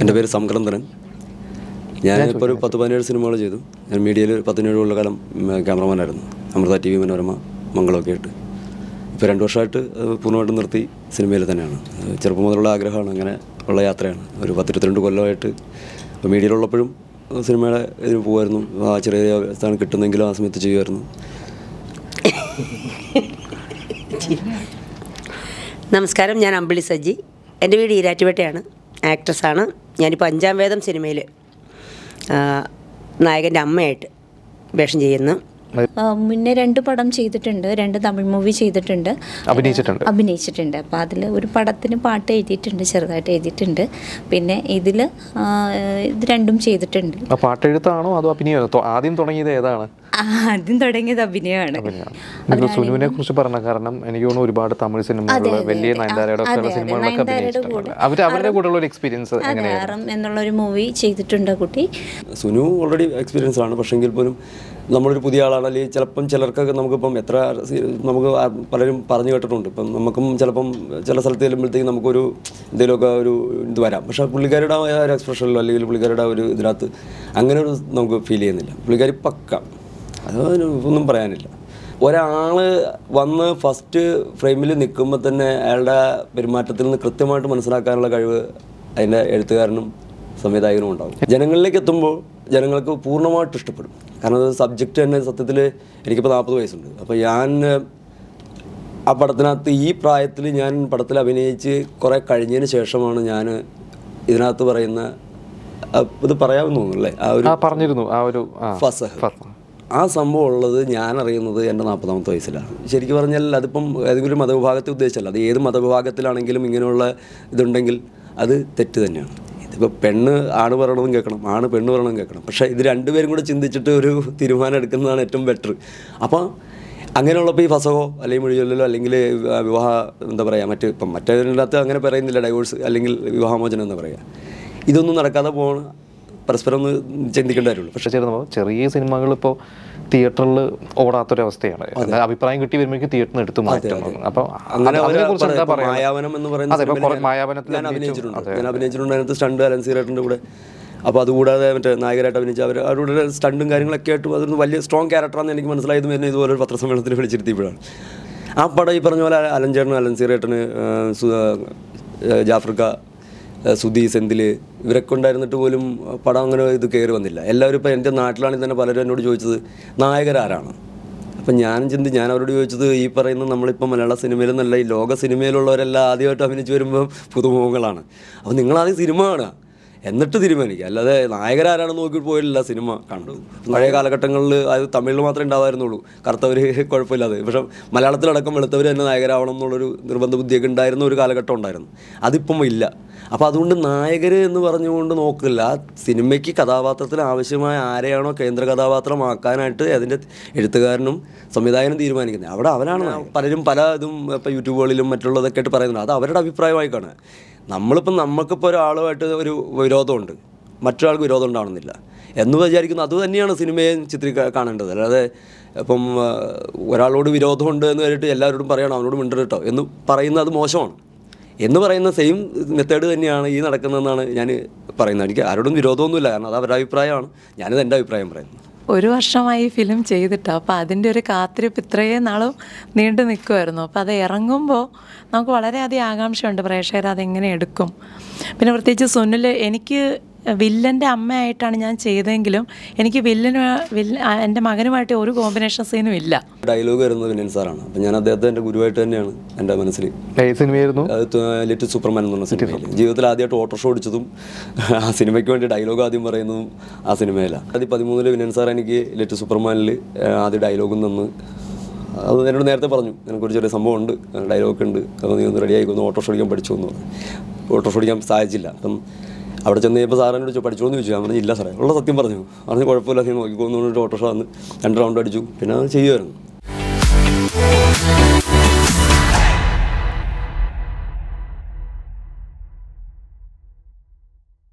എൻ്റെ പേര് ഞാൻ ഇപ്പോൾ ഒരു പത്ത് പതിനേഴ് സിനിമകൾ ചെയ്തു ഞാൻ മീഡിയയിൽ ഉള്ള കാലം ക്യാമറമാനായിരുന്നു അമൃത ടി വി മനോരമ മംഗളമൊക്കെ ആയിട്ട് ഇപ്പോൾ രണ്ട് വർഷമായിട്ട് പൂർണ്ണമായിട്ടും നിർത്തി സിനിമയിൽ തന്നെയാണ് ചെറുപ്പം മുതലുള്ള ആഗ്രഹമാണ് അങ്ങനെ ഉള്ള യാത്രയാണ് ഒരു പത്തിരുപത്തിരണ്ട് കൊല്ലമായിട്ട് ഇപ്പോൾ മീഡിയയിലുള്ളപ്പോഴും സിനിമയുടെ ഇതിന് പോകുമായിരുന്നു ആ ചെറിയ സ്ഥാനം കിട്ടുന്നെങ്കിലും ആ സമയത്ത് ചെയ്യുമായിരുന്നു നമസ്കാരം ഞാൻ അമ്പിളി സജ്ജി എൻ്റെ വീട് ഈരാറ്റുപേട്ടയാണ് ആക്ട്രസ്സാണ് ഞാനിപ്പോൾ അഞ്ചാം വേദം സിനിമയിൽ നായകൻ്റെ അമ്മയായിട്ട് വേഷം ചെയ്യുന്നു മുന്നേ രണ്ട് പടം ചെയ്തിട്ടുണ്ട് രണ്ട് തമിഴ് മൂവി ചെയ്തിട്ടുണ്ട് അഭിനയിച്ചിട്ടുണ്ട് അഭിനയിച്ചിട്ടുണ്ട് അപ്പം അതിൽ ഒരു പടത്തിന് പാട്ട് എഴുതിയിട്ടുണ്ട് ചെറുതായിട്ട് എഴുതിയിട്ടുണ്ട് പിന്നെ ഇതിൽ ഇത് രണ്ടും ചെയ്തിട്ടുണ്ട് പാട്ടെഴുത്താണോ അതോ അഭിനയോ ആദ്യം തുടങ്ങിയത് ഏതാണ് ആദ്യം തുടങ്ങിയത് അഭിനയമാണ് സുനുവിനെ കുറിച്ച് പറഞ്ഞ കാരണം എനിക്ക് തോന്നുന്നു ഒരുപാട് തമിഴ് സിനിമകൾ വലിയ അവരുടെ ഒരു എക്സ്പീരിയൻസ് എന്നുള്ള ഒരു മൂവി ചെയ്തിട്ടുണ്ട് കുട്ടി സുനു ഓൾറെഡി എക്സ്പീരിയൻസ് ആണ് പക്ഷെങ്കിൽ പോലും നമ്മളൊരു പുതിയ ആളാണ് അല്ലെങ്കിൽ ചിലപ്പം ചിലർക്കൊക്കെ നമുക്കിപ്പം എത്ര നമുക്ക് പലരും പറഞ്ഞു കേട്ടിട്ടുണ്ട് ഇപ്പം നമുക്കും ചിലപ്പം ചില സ്ഥലത്ത് ചെല്ലുമ്പോഴത്തേക്ക് നമുക്കൊരു എന്തെങ്കിലുമൊക്കെ ഒരു ഇത് വരാം പക്ഷേ പുള്ളിക്കാരുടെ ഒരു എക്സ്പ്രഷനിലോ അല്ലെങ്കിൽ പുള്ളിക്കാരുടെ ഒരു ഇതിനകത്ത് അങ്ങനെ ഒരു നമുക്ക് ഫീൽ ചെയ്യുന്നില്ല പുള്ളിക്കാരി പക്ക അത് ഒന്നും പറയാനില്ല ഒരാൾ വന്ന് ഫസ്റ്റ് ഫ്രെയിമിൽ നിൽക്കുമ്പോൾ തന്നെ അയാളുടെ പെരുമാറ്റത്തിൽ നിന്ന് കൃത്യമായിട്ട് മനസ്സിലാക്കാനുള്ള കഴിവ് അതിൻ്റെ എഴുത്തുകാരനും സംവിധായകനും ഉണ്ടാകും ജനങ്ങളിലേക്ക് എത്തുമ്പോൾ ജനങ്ങൾക്ക് പൂർണ്ണമായിട്ട് ഇഷ്ടപ്പെടും കാരണം അത് സബ്ജക്റ്റ് തന്നെ സത്യത്തിൽ എനിക്കിപ്പോൾ നാൽപ്പത് വയസ്സുണ്ട് അപ്പോൾ ഞാൻ ആ പടത്തിനകത്ത് ഈ പ്രായത്തിൽ ഞാൻ പടത്തിൽ അഭിനയിച്ച് കുറേ കഴിഞ്ഞതിന് ശേഷമാണ് ഞാൻ ഇതിനകത്ത് പറയുന്ന ഇത് പറയാമെന്ന് തോന്നുന്നു അല്ലേ ആ ഒരു പറഞ്ഞിരുന്നു ആ ഒരു ഫസഹ് ആ സംഭവം ഉള്ളത് ഞാൻ അറിയുന്നത് എൻ്റെ നാൽപ്പതാമത്തെ വയസ്സിലാണ് ശരിക്കും പറഞ്ഞാൽ അതിപ്പം ഏതെങ്കിലും മതവിഭാഗത്തെ ഉദ്ദേശിച്ചല്ല അത് ഏത് മതവിഭാഗത്തിലാണെങ്കിലും ഇങ്ങനെയുള്ള ഇതുണ്ടെങ്കിൽ അത് തെറ്റ് തന്നെയാണ് ഇപ്പോൾ പെണ്ണ് ആണ് പറയണമെന്ന് കേൾക്കണം ആണ് പെണ്ണ് പറയണമെന്ന് കേൾക്കണം പക്ഷേ ഇത് രണ്ടുപേരും കൂടെ ചിന്തിച്ചിട്ട് ഒരു തീരുമാനം എടുക്കുന്നതാണ് ഏറ്റവും ബെറ്റർ അപ്പോൾ അങ്ങനെയുള്ളപ്പോൾ ഈ ഫസഹോ അല്ലെങ്കിൽ മൊഴിചൊല്ലലോ അല്ലെങ്കിൽ വിവാഹ എന്താ പറയുക മറ്റ് ഇപ്പം മറ്റേതിനകത്ത് അങ്ങനെ പറയുന്നില്ല ഡൈവോഴ്സ് അല്ലെങ്കിൽ വിവാഹമോചനം എന്ന് പറയുക ഇതൊന്നും നടക്കാതെ പോകണം പരസ്പരം ഒന്ന് ചിന്തിക്കേണ്ട കാര്യമുള്ളൂ പക്ഷേ ചേർന്ന് ചെറിയ സിനിമകൾ ഇപ്പോൾ തിയേറ്ററിൽ ഓടാത്തൊരവസ്ഥയാണ് അഭിപ്രായം കിട്ടി വരുമ്പോഴേക്കും തിയേറ്ററിന് എടുത്തു മാറ്റണം അപ്പോൾ മായാവനം എന്ന് പറയുന്നത് മായാവനത്തിൽ അഭിനയിച്ചിട്ടുണ്ട് ഞാൻ അഭിനയിച്ചിട്ടുണ്ട് സ്റ്റണ്ട് അലൻസീറേറ്റൻ്റെ കൂടെ അപ്പോൾ അതുകൂടാതെ മറ്റേ നായകരായിട്ട് അഭിനയിച്ച അവർ അവരുടെ സ്റ്റണ്ടും കാര്യങ്ങളൊക്കെ ആയിട്ട് അതൊരു വലിയ സ്ട്രോങ് ക്യാരക്ടറാണെന്ന് എനിക്ക് മനസ്സിലായത് തന്നെ ഇതുപോലെ ഒരു പത്രസമ്മേളനത്തിൽ വിളിച്ചിരുത്തിയപ്പോഴാണ് ആ പടം ഈ പറഞ്ഞ പോലെ അലഞ്ചേട്ടന് അലൻസീറേട്ടന് ജാഫ്രിക്ക സുധി സെന്തിൽ ഇവരൊക്കെ ഉണ്ടായിരുന്നിട്ട് പോലും പടം അങ്ങനെ ഇത് കയറി വന്നില്ല എല്ലാവരും ഇപ്പോൾ എൻ്റെ നാട്ടിലാണെങ്കിൽ തന്നെ പലരും എന്നോട് ചോദിച്ചത് നായകരാരാണ് അപ്പം ഞാനും ചിന്തി ഞാൻ അവരോട് ചോദിച്ചത് ഈ പറയുന്ന നമ്മളിപ്പോൾ മലയാള സിനിമയിൽ നിന്നല്ല ഈ ലോക സിനിമയിലുള്ളവരെല്ലാം ആദ്യമായിട്ട് അഭിനയിച്ച് വരുമ്പോൾ പുതുമുഖങ്ങളാണ് അപ്പോൾ നിങ്ങളാദ്യം സിനിമ കാണുക എന്നിട്ട് തീരുമാനിക്കുക അല്ലാതെ നായകരാരാണെന്ന് നോക്കി പോയില്ല സിനിമ കണ്ടു പഴയ കാലഘട്ടങ്ങളിൽ അത് തമിഴിൽ മാത്രമേ ഉണ്ടാവായിരുന്നുള്ളൂ കറുത്തവർ കുഴപ്പമില്ലാതെ പക്ഷെ മലയാളത്തിലടക്കം വെളുത്തവർ തന്നെ നായകരാവണം എന്നുള്ളൊരു നിർബന്ധ ബുദ്ധിയൊക്കെ ഉണ്ടായിരുന്ന ഒരു കാലഘട്ടം ഉണ്ടായിരുന്നു അതിപ്പം ഇല്ല അപ്പോൾ അതുകൊണ്ട് നായകർ എന്ന് പറഞ്ഞുകൊണ്ട് നോക്കില്ല സിനിമയ്ക്ക് കഥാപാത്രത്തിന് ആവശ്യമായ ആരെയാണോ കേന്ദ്ര കഥാപാത്രമാക്കാനായിട്ട് അതിൻ്റെ എഴുത്തുകാരനും സംവിധായകനും തീരുമാനിക്കുന്നത് അവിടെ അവനാണ് പലരും പല ഇതും ഇപ്പോൾ യൂട്യൂബുകളിലും മറ്റുള്ളതൊക്കെ ആയിട്ട് പറയുന്നത് അത് അവരുടെ അഭിപ്രായമായി കാണുക നമ്മളിപ്പം നമുക്കിപ്പോൾ ഒരാളുമായിട്ട് ഒരു വിരോധമുണ്ട് മറ്റൊരാൾക്ക് വിരോധം ഉണ്ടാവണമെന്നില്ല എന്ന് വിചാരിക്കുന്നു അതുതന്നെയാണ് സിനിമയും സിനിമയെ ചിത്രീ കാണേണ്ടത് അല്ലാതെ ഇപ്പം ഒരാളോട് വിരോധമുണ്ട് എന്ന് കേട്ടിട്ട് എല്ലാവരോടും പറയണം അവനോട് മിണ്ടരുട്ടോ എന്ന് പറയുന്നത് അത് മോശമാണ് എന്ന് പറയുന്ന സെയിം മെത്തേഡ് തന്നെയാണ് ഈ നടക്കുന്നതെന്നാണ് ഞാൻ പറയുന്നത് എനിക്ക് ആരോടും വിരോധമൊന്നുമില്ല കാരണം അത് അവരുടെ അഭിപ്രായമാണ് ഞാനിത് എൻ്റെ അഭിപ്രായം പറയുന്നത് ഒരു വർഷമായി ഫിലിം ചെയ്തിട്ട് അപ്പോൾ അതിൻ്റെ ഒരു കാത്തിരിപ്പ് ഇത്രയും നാളും നീണ്ടു നിൽക്കുമായിരുന്നു അപ്പോൾ അത് ഇറങ്ങുമ്പോൾ നമുക്ക് വളരെയധികം ആകാംക്ഷയുണ്ട് പ്രേക്ഷകർ അതെങ്ങനെ എടുക്കും പിന്നെ പ്രത്യേകിച്ച് സുനിൽ എനിക്ക് വില്ലൻ്റെ അമ്മയായിട്ടാണ് ഞാൻ ചെയ്തതെങ്കിലും എനിക്ക് വില്ലന് എൻ്റെ മകനുമായിട്ട് ഒരു കോമ്പിനേഷൻ സീനും ഇല്ല ഡയലോഗ് വരുന്നത് വിനയൻ സാറാണ് അപ്പം ഞാൻ അദ്ദേഹത്തെ എൻ്റെ ഗുരുവായിട്ട് തന്നെയാണ് എൻ്റെ മനസ്സിൽ സിനിമയായിരുന്നു ലിറ്റിൽ സൂപ്പർമാൻ എന്നുള്ള സിനിമയിൽ ജീവിതത്തിൽ ആദ്യമായിട്ട് ഷോ ഓടിച്ചതും ആ സിനിമയ്ക്ക് വേണ്ടി ഡയലോഗ് ആദ്യം പറയുന്നതും ആ സിനിമയിലാണ് ആദ്യം പതിമൂന്നില് വിനയൻ സാർ എനിക്ക് ലിറ്റിൽ സൂപ്പർമാനിൽ ആദ്യ ഡയലോഗും തന്ന് അത് എന്നോട് നേരത്തെ പറഞ്ഞു എനിക്കൊരു ചെറിയ സംഭവം ഉണ്ട് ഡയലോഗ് ഉണ്ട് അപ്പോൾ നീ ഒന്ന് റെഡി ആയിക്കൊന്ന് ഓട്ടോഷോ ഓടിക്കാൻ പഠിച്ചു എന്ന് പറഞ്ഞു ഓട്ടോഷോ ഓടിക്കാൻ സാധിച്ചില്ല അപ്പം അവിടെ ചെന്ന് കഴിഞ്ഞപ്പോൾ സാറിനോട് ചോദിച്ചു പഠിച്ചോ എന്ന് ചോദിച്ചു ഞാൻ പറഞ്ഞു ഇല്ല സാറേ ഉള്ള സത്യം പറഞ്ഞു പറഞ്ഞു കുഴപ്പമില്ല ഞാൻ നോക്കിക്കോന്നു ഓട്ടോഷ വന്ന് രണ്ട് റൗണ്ട് അടിച്ചു പിന്നെ അത് ചെയ്യുമായിരുന്നു